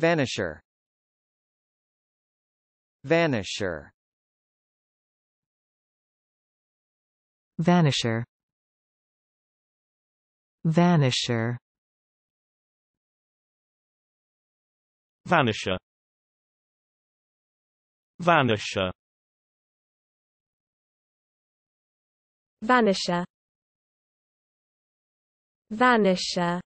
Vanisher Vanisher Vanisher Vanisher Vanisher Vanisher Vanisher Vanisher